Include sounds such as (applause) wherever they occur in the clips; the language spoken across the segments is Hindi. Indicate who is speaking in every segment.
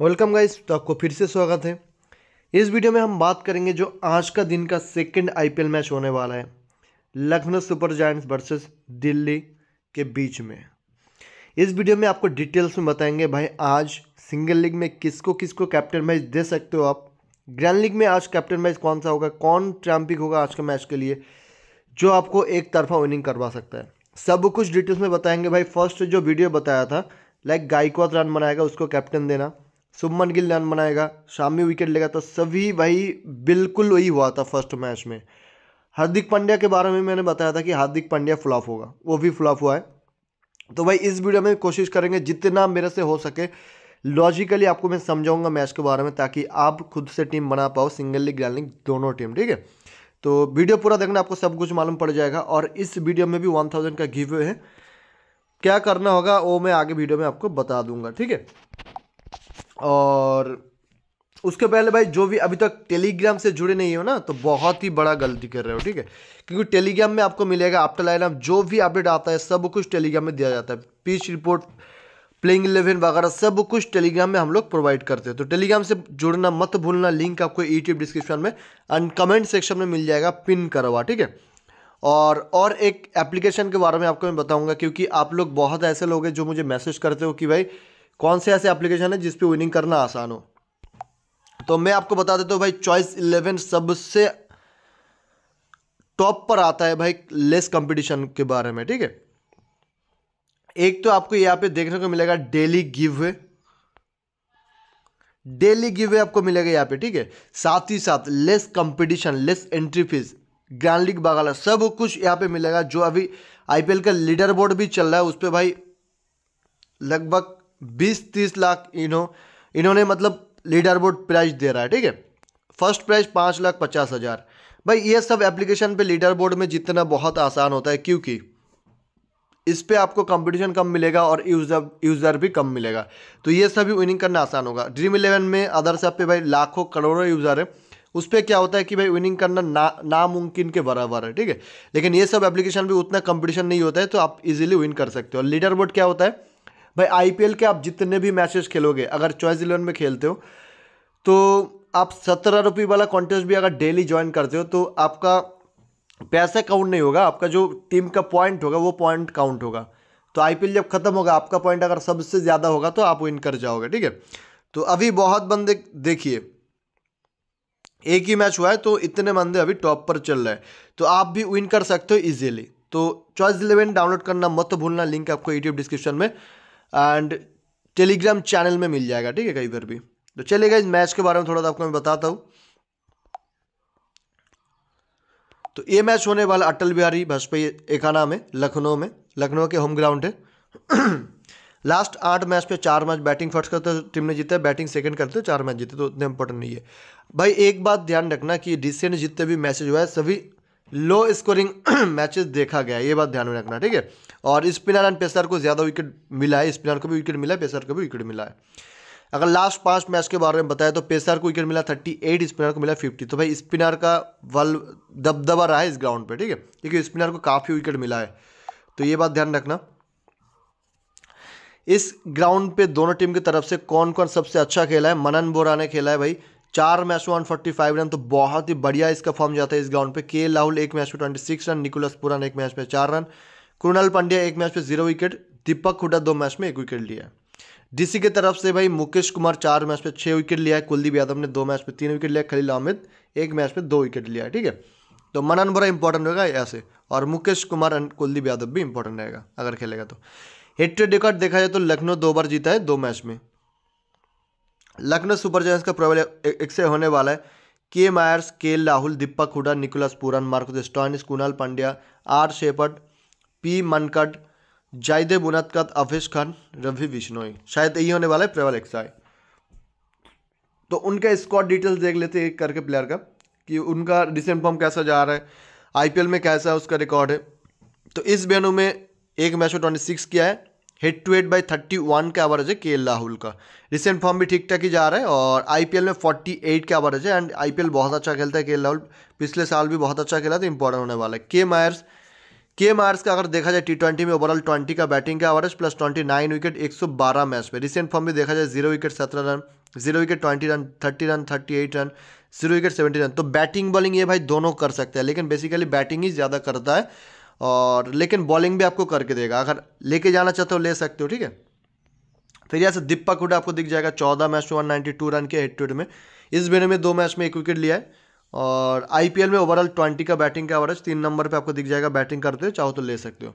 Speaker 1: वेलकम गाइस तो आपको फिर से स्वागत है इस वीडियो में हम बात करेंगे जो आज का दिन का सेकंड आईपीएल मैच होने वाला है Lucknow Super Giants versus Delhi के बीच में इस वीडियो में आपको डिटेल्स में बताएंगे भाई आज सिंगल लीग में किसको किसको कैप्टन मैच दे सकते हो आप ग्रैंड लीग में आज कैप्टन मैच कौन सा होगा कौन ट्रैम्पिक होगा आज के मैच के लिए जो आपको एक तरफा विनिंग करवा सकता है सब कुछ डिटेल्स में बताएंगे भाई फर्स्ट जो वीडियो बताया था लाइक गायकवाद रन बनाएगा उसको कैप्टन देना शुभमन गिल रन बनाएगा शामी विकेट लेगा तो सभी भाई बिल्कुल वही हुआ था फर्स्ट मैच में हार्दिक पांड्या के बारे में मैंने बताया था कि हार्दिक पांड्या फ्लॉप होगा वो भी फ्लॉप हुआ है तो भाई इस वीडियो में कोशिश करेंगे जितना मेरे से हो सके लॉजिकली आपको मैं समझाऊंगा मैच के बारे में ताकि आप खुद से टीम बना पाओ सिंगल लीग ग्रैंड लीग दोनों टीम ठीक है तो वीडियो पूरा देखना आपको सब कुछ मालूम पड़ जाएगा और इस वीडियो में भी वन थाउजेंड का गिव है क्या करना होगा वो मैं आगे वीडियो में आपको बता दूंगा ठीक है और उसके पहले भाई जो भी अभी तक टेलीग्राम से जुड़े नहीं हो ना तो बहुत ही बड़ा गलती कर रहे हो ठीक है क्योंकि टेलीग्राम में आपको मिलेगा आप लाइन आप जो भी अपडेट आता है सब कुछ टेलीग्राम में दिया जाता है पिच रिपोर्ट प्लेइंग इलेवन वगैरह सब कुछ टेलीग्राम में हम लोग प्रोवाइड करते हैं तो टेलीग्राम से जुड़ना मत भूलना लिंक आपको यूट्यूब डिस्क्रिप्शन में एंड कमेंट सेक्शन में मिल जाएगा पिन करवा ठीक है और और एक एप्लीकेशन के बारे में आपको मैं बताऊंगा क्योंकि आप लोग बहुत ऐसे लोग हैं जो मुझे मैसेज करते हो कि भाई कौन से ऐसे एप्लीकेशन है जिसपे विनिंग करना आसान हो तो मैं आपको बता देता हूँ भाई चॉइस इलेवन सबसे टॉप पर आता है भाई लेस कंपटीशन के बारे में ठीक है एक तो आपको यहाँ पे देखने को मिलेगा daily give away daily give away आपको मिलेगा यहाँ पे ठीक है साथ ही साथ less competition less entry fee grand league बागाला सब कुछ यहाँ पे मिलेगा जो अभी आईपीएल का लीडर बोर्ड भी चल रहा है उस पर भाई लगभग बीस तीस लाख इन्हों इन्होंने मतलब लीडर बोर्ड प्राइज दे रहा है ठीक है फर्स्ट प्राइज पाँच लाख पचास हज़ार भाई ये सब एप्लीकेशन पे लीडर बोर्ड में जितना बहुत आसान होता है क्योंकि इस पर आपको कंपटीशन कम मिलेगा और यूज़र यूज़र भी कम मिलेगा तो ये सभी विनिंग करना आसान होगा ड्रीम इलेवन में अदर सब पे भाई लाखों करोड़ों यूज़र है उस पर क्या होता है कि भाई विनिंग करना ना नामुमकिन के बराबर है ठीक है लेकिन ये सब एप्लीकेशन भी उतना कंपटीशन नहीं होता है तो आप इजीली विन कर सकते हो और लीडर बोर्ड क्या होता है भाई आईपीएल के आप जितने भी मैचेस खेलोगे अगर चॉइस इलेवन में खेलते हो तो आप सत्रह रुपये वाला कॉन्टेस्ट भी अगर डेली ज्वाइन करते हो तो आपका पैसा काउंट नहीं होगा आपका जो टीम का पॉइंट होगा वो पॉइंट काउंट होगा तो आईपीएल जब ख़त्म होगा आपका पॉइंट अगर सबसे ज़्यादा होगा तो आप विन कर जाओगे ठीक है तो अभी बहुत बंदे देखिए एक ही मैच हुआ है तो इतने बंदे अभी टॉप पर चल रहे हैं तो आप भी विन कर सकते हो इजीली तो चॉइस इलेवन डाउनलोड करना मत भूलना लिंक आपको यूट्यूब डिस्क्रिप्शन में एंड टेलीग्राम चैनल में मिल जाएगा ठीक है कहीं पर भी तो चलेगा इस मैच के बारे में थोड़ा सा आपको मैं बताता हूँ तो ये मैच होने वाला अटल बिहारी वाजपेयी एकाना में लखनऊ में लखनऊ के होम ग्राउंड है लास्ट (clears throat) आठ मैच पे चार मैच बैटिंग फर्स्ट करते टीम ने जीता बैटिंग सेकंड करते चार मैच जीते तो उतना इंपॉर्टेंट नहीं है भाई एक बात ध्यान रखना कि डिसीजन जितने भी मैसेज हुआ है सभी लो स्कोरिंग मैचेस देखा गया ये बात ध्यान में रखना ठीक है और स्पिनर एंड पेसर को ज़्यादा विकेट मिला है स्पिनर को भी विकेट मिला है पेसर को भी विकेट मिला है अगर लास्ट पांच मैच के बारे में बताया तो पेसर को विकेट मिला थर्टी एट स्पिनर को मिला फिफ्टी तो भाई स्पिनर का वल दबदबा रहा है इस ग्राउंड पे ठीक है क्योंकि स्पिनर को काफ़ी विकेट मिला है तो ये बात ध्यान रखना इस ग्राउंड पे दोनों टीम की तरफ से कौन कौन सबसे अच्छा खेला है मनन बोरा ने खेला है भाई चार मैच में वन फोर्टी फाइव रन तो बहुत ही बढ़िया इसका फॉर्म जाता है इस ग्राउंड पे के राहुल एक मैच में ट्वेंटी सिक्स रन निकोलस पुरान एक मैच में चार रन कृणाल पांड्या एक मैच में जीरो विकेट दीपक हुडा दो मैच में एक विकेट लिया है डीसी की तरफ से भाई मुकेश कुमार चार मैच में छः विकेट लिया है कुलदीप यादव ने दो मैच में तीन विकेट लिया खलील अहमद एक मैच में दो विकेट लिया है ठीक है तो मनन बड़ा इंपॉर्टेंट रहेगा ऐसे और मुकेश कुमार एंड कुलदीप यादव भी इंपॉर्टेंट रहेगा अगर खेलेगा तो हेट्रेड टू रिकॉर्ड देखा जाए तो लखनऊ दो बार जीता है दो मैच में लखनऊ सुपर जायंट्स का प्रबल एक से होने वाला है K Mayers K Rahul Deepak Hooda Nicholas Pooran Mark Stoinis Krunal Pandya R Shepherd P Mankad Jaydev Unadkat Avesh Khan Ravi Bishnoi शायद यही होने वाला है एक से तो उनका स्कॉट डिटेल्स देख लेते हैं एक करके प्लेयर का कि उनका रिसेंट फॉर्म कैसा जा रहा है आईपीएल में कैसा है उसका रिकॉर्ड है तो इस बेनू में एक मैच में ट्वेंटी सिक्स किया है head to head by thirty one का एवरेज है के राहुल का रिसेंट फॉर्म भी ठीक ठाक ही जा रहा है और आई पी एल में फोर्टी एट का एवरेज है एंड आई पी एल बहुत अच्छा खेलता है के राहुल पिछले साल भी बहुत अच्छा खेला तो इंपॉर्टेंट होने वाला है के मायर्स के मायर्स का अगर देखा जाए टी ट्वेंटी में ओवरऑल ट्वेंटी का बैटिंग का average plus twenty nine wicket एक सौ बारह मैच में रिसेंट फॉर्म भी देखा जाए जीरो विकेट सत्रह run zero wicket twenty run thirty run thirty eight run zero wicket seventy run तो बैटिंग बॉलिंग ये भाई दोनों कर सकते हैं लेकिन बेसिकली बैटिंग ही ज़्यादा करता है और लेकिन बॉलिंग भी आपको करके देगा अगर लेके जाना चाहते हो ले सकते हो ठीक है फिर यहाँ से दीपक हुडा आपको दिख जाएगा चौदह मैच में वन नाइन्टी टू रन के हेड टू हेड में इस बेने में दो मैच में एक विकेट लिया है और आईपीएल में ओवरऑल ट्वेंटी का बैटिंग का एवरेज तीन नंबर पे आपको दिख जाएगा बैटिंग करते हो चाहो तो ले सकते हो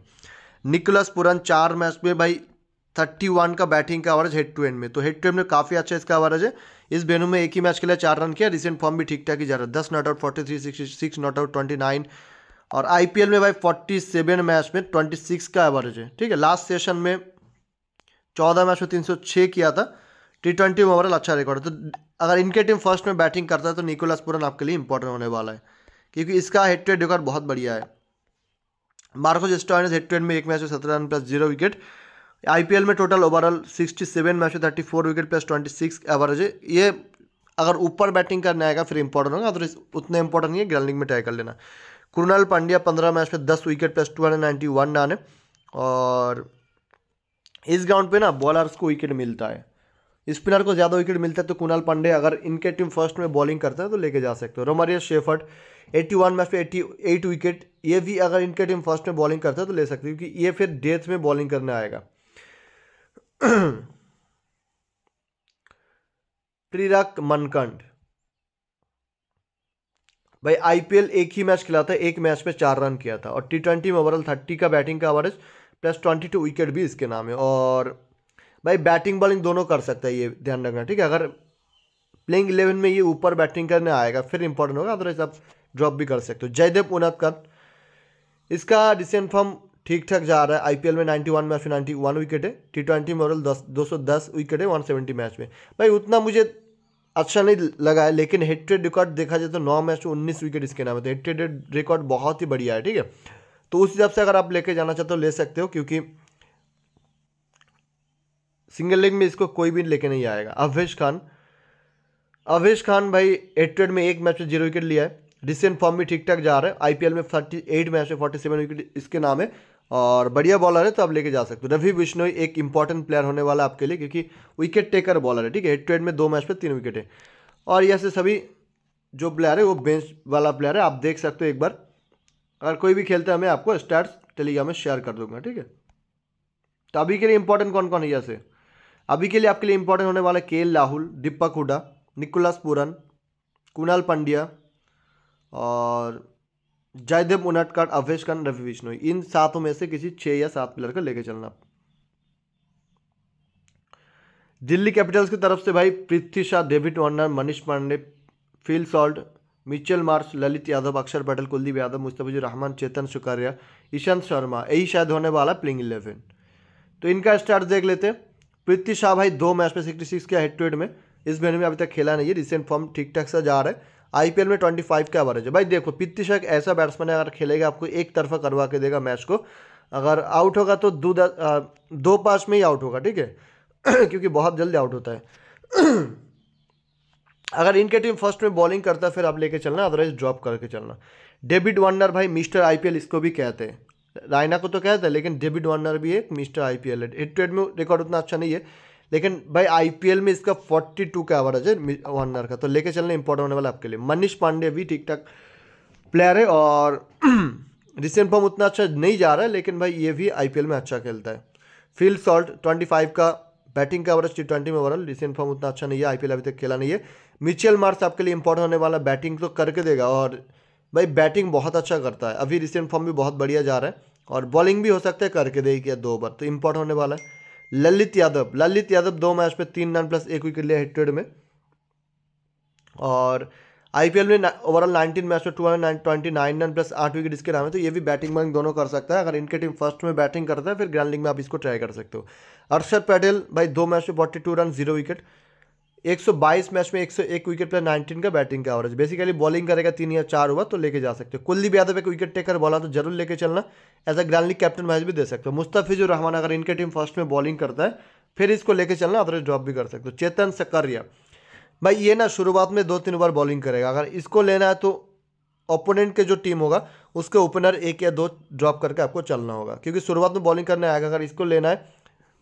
Speaker 1: निकोलस पुरन चार मैच में भाई थर्टी वन का बैटिंग का एवरेज हेड टू एंड में तो हेड टू एंड में काफ़ी अच्छा इसका एवरेज है इस बेनू में एक ही मैच के लिए चार रन किया रिसेंट फॉर्म भी ठीक ठाक ही जा रहा है दस not out forty three six not out twenty nine और आईपीएल में भाई 47 मैच में 26 का एवरेज है ठीक है लास्ट सेशन में 14 मैच में 306 किया था टी ट्वेंटी में ओवरऑल अच्छा रिकॉर्ड है तो अगर इनके टीम फर्स्ट में बैटिंग करता है तो निकोलस पुरन आपके लिए इंपॉर्टेंट होने वाला है क्योंकि इसका हेड टू हेड रिकॉर्ड बहुत बढ़िया है Marcus Stoinis head to head में एक मैच में सत्रह run plus zero wicket IPL में total overall sixty seven match में thirty four wicket plus twenty six average है ये अगर ऊपर बैटिंग करने आएगा फिर इंपॉर्टेंट होगा तो उतना इंपॉर्टेंट नहीं है ग्राउंडिंग में ट्राई कर लेना कृणाल पांड्या पंद्रह मैच में दस wicket plus two hundred ninety one run है और इस ग्राउंड पे ना बॉलर्स को विकेट मिलता है स्पिनर को ज़्यादा विकेट मिलता है तो कुणाल पांडे अगर इनके टीम फर्स्ट में बॉलिंग करता है तो लेके जा सकते हो रोमारिया शेफर्ट 81 मैच पे 88 विकेट ये भी अगर इनके टीम फर्स्ट में बॉलिंग करता है तो ले सकते हो क्योंकि ये फिर डेथ में बॉलिंग करने आएगा त्रिरक (clears throat) मनकंड भाई आईपीएल एक ही मैच खिला था एक मैच में चार रन किया था और टी ट्वेंटी में ओवरऑल थर्टी का बैटिंग का average plus twenty two wicket भी इसके नाम है और भाई बैटिंग बॉलिंग दोनों कर सकता है ये ध्यान रखना ठीक है अगर प्लेइंग इलेवन में ये ऊपर बैटिंग करने आएगा फिर इंपॉर्टेंट होगा अदरवाइज आप ड्रॉप भी कर सकते हो जयदेव उनतकर इसका डिसीजन फॉर्म ठीक ठाक जा रहा है आईपीएल में 91 मैच में वन विकेट है टी ट्वेंटी में ओवरऑल दस दो विकेट है 170 मैच में भाई उतना मुझे अच्छा नहीं लगा है लेकिन हेट्रेड रिकॉर्ड देखा जाए तो नौ मैच में उन्नीस विकेट इसके नाम है तो ट्रेड रिकॉर्ड बहुत ही बढ़िया है ठीक है तो उस हिसाब से अगर आप लेके जाना चाहते हो तो ले सकते हो क्योंकि सिंगल लेग में इसको कोई भी लेके नहीं आएगा अवेश खान अवेश खान भाई हेट्रेड में एक मैच में जीरो विकेट लिया है रिसेंट फॉर्म भी ठीक ठाक जा रहा है आईपीएल में फर्टी एट मैच में फोर्टी सेवन विकेट इसके नाम है और बढ़िया बॉलर है तो आप लेके जा सकते हो रवि बिश्नोई एक इंपॉर्टेंट प्लेयर होने वाला आपके लिए क्योंकि विकेट टेकर बॉलर है ठीक है हेड ट्रेड में दो मैच पर तीन विकेट है और ऐसे सभी जो प्लेयर है वो बेंच वाला प्लेयर है आप देख सकते हो एक बार अगर कोई भी खेलता है मैं आपको स्टार्ट टेलीग्राम में शेयर कर दूंगा ठीक है तो अभी के लिए इंपॉर्टेंट कौन कौन है से अभी के लिए आपके लिए इंपॉर्टेंट होने वाला K Rahul Deepak Hooda Nicholas Pooran Krunal Pandya और जयदेव उनटकर अवेश खान रवि विष्णु इन सातों में से किसी छह या सात प्लेयर को लेकर चलना दिल्ली कैपिटल्स की तरफ से भाई Prithvi Shaw David Warner Manish Pandey Phil Salt Mitchell Marsh Lalit Yadav Axar Patel Kuldeep Yadav Mustafizur Rahman चेतन शुकारिया ईशांत शर्मा यही शायद होने वाला प्लेइंग इलेवन तो इनका स्टार्ट देख लेते हैं पृथ्वी शाह भाई दो मैच में सिक्सटी सिक्स के हेड टू हेड में इस महीने में अभी तक खेला नहीं है रिसेंट फॉर्म ठीक ठाक सा जा रहा है आईपीएल में 25 का एवरेज है भाई देखो पित्तीशक ऐसा बैट्समैन है अगर खेलेगा आपको एक तरफा करवा के देगा मैच को अगर आउट होगा तो दो दो पास में ही आउट होगा ठीक है (clears throat) क्योंकि बहुत जल्दी आउट होता है (clears throat) अगर इनके टीम फर्स्ट में बॉलिंग करता है फिर आप लेके चलना अदरवाइज ड्रॉप करके चलना डेविड वार्नर भाई मिस्टर आईपीएल इसको भी कहते हैं रायना को तो कहते हैं लेकिन डेविड वार्नर भी एक मिस्टर आईपीएल है हेड टू हेड में रिकॉर्ड उतना अच्छा नहीं है लेकिन भाई आईपीएल में इसका 42 का एवरेज है वार्नर का तो लेके चलना इंपॉर्टेंट होने वाला आपके लिए मनीष पांडे भी ठीक ठाक प्लेयर है और रिसेंट (clears throat) फॉर्म उतना अच्छा नहीं जा रहा है लेकिन भाई ये भी आईपीएल में अच्छा खेलता है फील्ड सॉल्ट 25 का बैटिंग का एवरेज टी ट्वेंटी में ओवरऑल रिसेंट फॉर्म उतना अच्छा नहीं है आईपीएल अभी तक खेला नहीं है मिचेल मार्स आपके लिए इंपॉर्टेंट होने वाला बैटिंग तो करके देगा और भाई बैटिंग बहुत अच्छा करता है अभी रिसेंट फॉर्म भी बहुत बढ़िया जा रहा है और बॉलिंग भी हो सकता है करके देगी दो ओवर तो इम्पोर्ट होने वाला है ललित यादव ललित यादव दो मैच पे तीन रन प्लस एक विकेट लिया हिटेड में और आईपीएल में ओवरऑल 19 मैच में two hundred twenty nine run plus आठ विकेट इसके नाम है तो ये भी बैटिंग वैटिंग दोनों कर सकता है अगर इनके टीम फर्स्ट में बैटिंग करता है फिर ग्रैंड लीग में आप इसको ट्राई कर सकते हो अर्षद पटेल भाई दो मैच में forty two run zero wicket 122 match में 101 विकेट पर 19 का बैटिंग का एवरेज बेसिकली बॉलिंग करेगा तीन या चार ओवर तो लेके जा सकते हो कुलदीप यादव एक विकेट टेकर बॉलर तो जरूर लेके चलना as a grand league captain match भी दे सकते हो मुस्तफिजुर रहमान अगर इनके टीम फर्स्ट में बॉलिंग करता है फिर इसको लेके चलना अदरवाइज ड्रॉप भी कर सकते हो चेतन सकरिया भाई ये ना शुरुआत में दो तीन ओवर बॉलिंग करेगा अगर इसको लेना है तो ओपोनेंट के जो टीम होगा उसके ओपनर एक या दो ड्रॉप करके आपको चलना होगा क्योंकि शुरुआत में बॉलिंग करने आएगा अगर इसको लेना है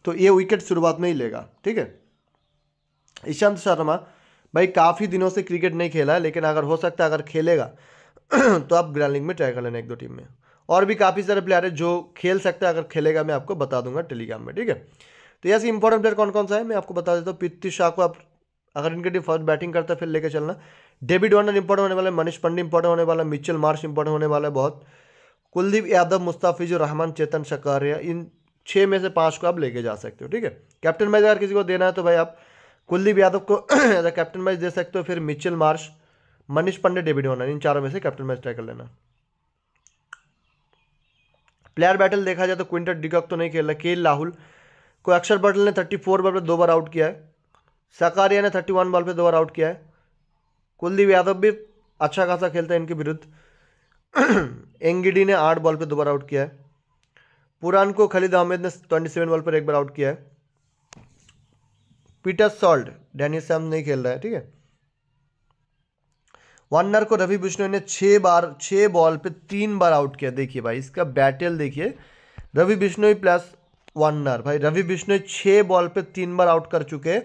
Speaker 1: तो ये विकेट शुरुआत में ही लेगा ठीक है ईशांत शर्मा भाई काफ़ी दिनों से क्रिकेट नहीं खेला है लेकिन अगर हो सकता है अगर खेलेगा (clears throat) तो आप ग्रैंड लीग में ट्राई कर लेना एक दो टीम में और भी काफ़ी सारे प्लेयर है जो खेल सकते हैं अगर खेलेगा मैं आपको बता दूंगा टेलीग्राम में ठीक है तो ऐसे इंपॉर्टेंट प्लेयर कौन कौन सा है मैं आपको बता देता हूँ पृथ्वी शाह को आप अगर इनके टीम फर्स्ट बैटिंग करता है फिर लेकर चलना डेविड वार्नर इंपॉर्टेंट होने वाला है मनीष पंडित इंपॉर्टेंट होने वाला है मिचल मार्श इंपॉर्टेंट होने वाला है बहुत कुलदीप यादव मुस्ताफिज रहमान चेतन शकारिया इन छः में से पाँच को आप लेके जा सकते हो ठीक है कैप्टन मैच अगर किसी को देना है तो भाई आप कुलदीप यादव को एज अ कैप्टन मैच दे सकते हो फिर मिचिल मार्श मनीष पंडे डेविड होना इन चारों में से कैप्टन मैच ट्राई कर लेना प्लेयर बैटल देखा जाए तो क्विंटर डिकॉक तो नहीं खेल रहा के राहुल को अक्षर पटेल ने थर्टी फोर बॉल पर दो बार आउट किया है सकारिया ने थर्टी वन बॉल पर दो बार आउट किया है कुलदीप यादव भी अच्छा खासा खेलता है इनके विरुद्ध एंगिडी (clears throat) ने आठ बॉल पर दो बार आउट किया है पुरान को खलीद अहमद ने ट्वेंटी सेवन बॉल पर एक बार आउट किया है पीटर सॉल्ट डेनिस सैम नहीं खेल रहा है ठीक है वार्नर को रवि बिश्नोई ने छः बार छः बॉल पे तीन बार आउट किया देखिए भाई इसका बैटल देखिए रवि बिश्नोई प्लस वार्नर भाई रवि बिश्नोई छः बॉल पे तीन बार आउट कर चुके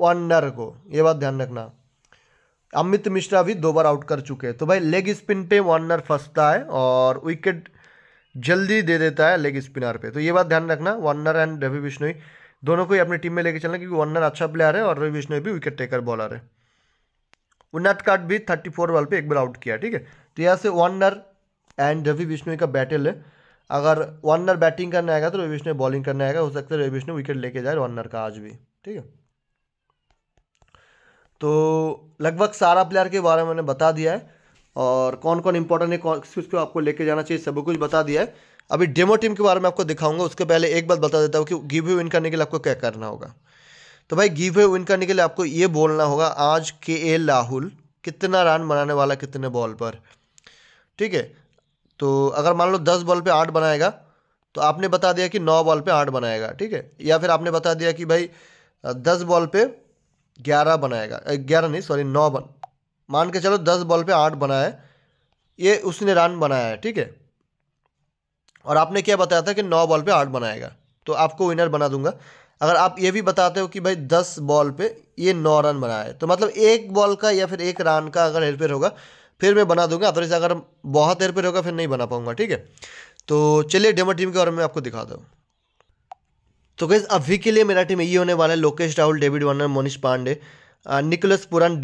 Speaker 1: वार्नर को ये बात ध्यान रखना अमित मिश्रा भी दो बार आउट कर चुके हैं तो भाई लेग स्पिन पे वार्नर फंसता है और विकेट जल्दी दे देता है लेग स्पिनर पे तो ये बात ध्यान रखना वार्नर एंड रवि बिश्नोई दोनों को ही अपनी टीम में लेके चलना क्योंकि वनर अच्छा प्लेयर है और रवि बिश्नोई भी विकेट टेकर बॉलर है उन्नत काट भी थर्टी फोर बॉल पर एक बार आउट किया ठीक है तो यहाँ से वनर एंड रवि बिश्नोई का बैटल है अगर वनर बैटिंग करने आएगा तो रवि बिश्नोई बॉलिंग करने आएगा हो सकता है रवि बिश्नोई विकेट लेके जाए वनर का आज भी ठीक है तो लगभग सारा प्लेयर के बारे में मैंने बता दिया है और कौन कौन इंपॉर्टेंट है कौन किस किस को आपको लेके जाना चाहिए सब कुछ बता दिया है अभी डेमो टीम के बारे में आपको दिखाऊंगा उसके पहले एक बात बता देता हूँ कि गिव वे विन करने के लिए आपको क्या करना होगा तो भाई गिव वे विन करने के लिए आपको ये बोलना होगा आज के ए राहुल कितना रन बनाने वाला कितने बॉल पर ठीक है तो अगर मान लो दस बॉल पर आठ बनाएगा तो आपने बता दिया कि नौ बॉल पर आठ बनाएगा ठीक है या फिर आपने बता दिया कि भाई दस बॉल पर ग्यारह बनाएगा ग्यारह नहीं सॉरी नौ बन मान के चलो दस बॉल पर आठ बनाए ये उसने रन बनाया है ठीक है और आपने क्या बताया था कि नौ बॉल पे आठ बनाएगा तो आपको विनर बना दूंगा अगर आप ये भी बताते हो कि भाई दस बॉल पे ये नौ रन बनाए तो मतलब एक बॉल का या फिर एक रन का अगर हेरफेर होगा फिर मैं बना दूंगा अदरवाइज अगर बहुत हेरफेर होगा फिर नहीं बना पाऊंगा ठीक है तो चलिए डेमो टीम के बारे में आपको दिखा दूँ तो गैस अभी के लिए मेरा टीम ये होने वाला है Lokesh Rahul David Warner Manish Pandey Nicholas Pooran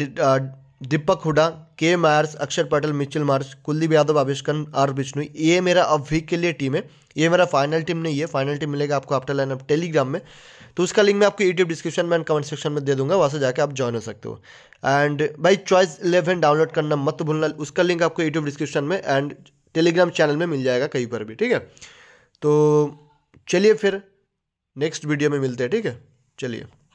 Speaker 1: Deepak Hooda के Mayers Axar Patel Mitchell Marsh Kuldeep Yadav आविष्कन आर बिश्नु ये मेरा अब वीक के लिए टीम है ये मेरा फाइनल टीम नहीं है फाइनल टीम मिलेगा आपको आफ्टर लाइन अप टेलीग्राम में तो उसका लिंक मैं आपको यूट्यूब डिस्क्रिप्शन में एंड कमेंट सेक्शन में दे दूंगा वहाँ से जाकर आप ज्वाइन हो सकते हो एंड भाई चॉइस इलेवन डाउनलोड करना मत भूलना उसका लिंक आपको यूट्यूब डिस्क्रिप्शन में एंड टेलीग्राम चैनल में मिल जाएगा कहीं पर भी ठीक है तो चलिए फिर नेक्स्ट वीडियो में मिलते हैं ठीक है चलिए